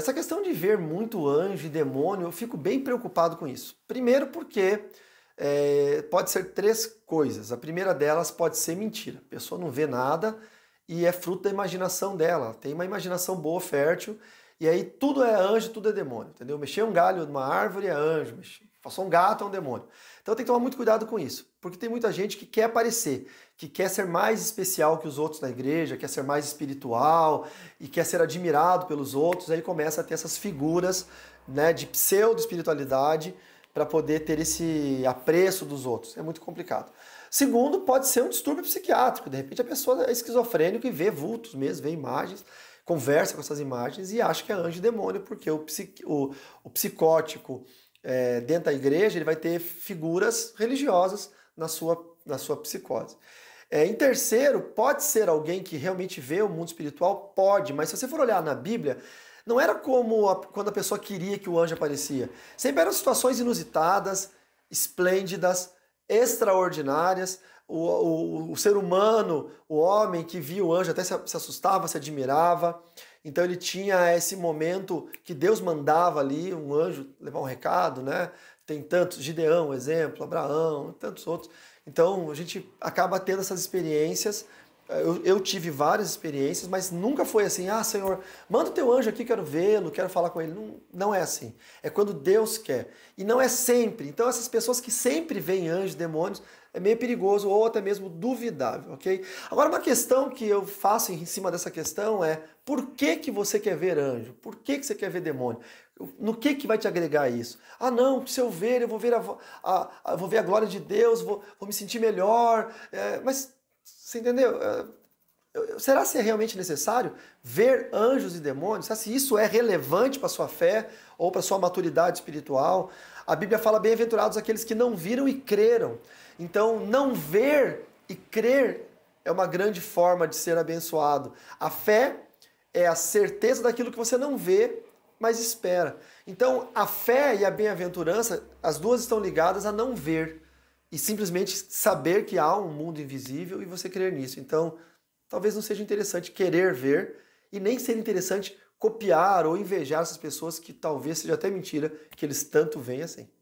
essa questão de ver muito anjo e demônio, eu fico bem preocupado com isso. Primeiro, porque é, pode ser três coisas. A primeira delas pode ser mentira. A pessoa não vê nada e é fruto da imaginação dela. Tem uma imaginação boa, fértil, e aí tudo é anjo, tudo é demônio, entendeu? Mexer um galho numa árvore é anjo, mexer Passou um gato, é um demônio. Então tem que tomar muito cuidado com isso, porque tem muita gente que quer aparecer, que quer ser mais especial que os outros na igreja, quer ser mais espiritual e quer ser admirado pelos outros, aí começa a ter essas figuras né, de pseudo-espiritualidade para poder ter esse apreço dos outros. É muito complicado. Segundo, pode ser um distúrbio psiquiátrico. De repente a pessoa é esquizofrênica e vê vultos mesmo, vê imagens, conversa com essas imagens e acha que é anjo e demônio, porque o, psiqui... o, o psicótico é, dentro da igreja, ele vai ter figuras religiosas na sua, na sua psicose. É, em terceiro, pode ser alguém que realmente vê o mundo espiritual? Pode, mas se você for olhar na Bíblia, não era como a, quando a pessoa queria que o anjo aparecia. Sempre eram situações inusitadas, esplêndidas, extraordinárias. O, o, o ser humano, o homem que via o anjo até se, se assustava, se admirava. Então ele tinha esse momento que Deus mandava ali um anjo levar um recado, né? Tem tantos, Gideão, exemplo, Abraão, tantos outros. Então a gente acaba tendo essas experiências eu, eu, tive várias experiências, mas nunca foi assim, ah, Senhor, manda o teu anjo aqui, quero vê-lo, quero falar com ele. Não, não é assim. É quando Deus quer. E não é sempre. Então, essas pessoas que sempre veem anjos, demônios, é meio perigoso ou até mesmo duvidável, ok? Agora, uma questão que eu faço em cima dessa questão é por que, que você quer ver anjo? Por que, que você quer ver demônio? No que, que vai te agregar isso? Ah, não, se eu ver, eu vou ver a, a, a vou ver a glória de Deus, vou, vou me sentir melhor. É, mas você entendeu? É, será se é realmente necessário ver anjos e demônios? Será se isso é relevante para sua fé ou para sua maturidade espiritual? A Bíblia fala bem-aventurados aqueles que não viram e creram. Então, não ver e crer é uma grande forma de ser abençoado. A fé é a certeza daquilo que você não vê, mas espera. Então, a fé e a bem-aventurança, as duas estão ligadas a não ver e simplesmente saber que há um mundo invisível e você crer nisso. Então, talvez não seja interessante querer ver e nem ser interessante copiar ou invejar essas pessoas que talvez seja até mentira que eles tanto veem assim.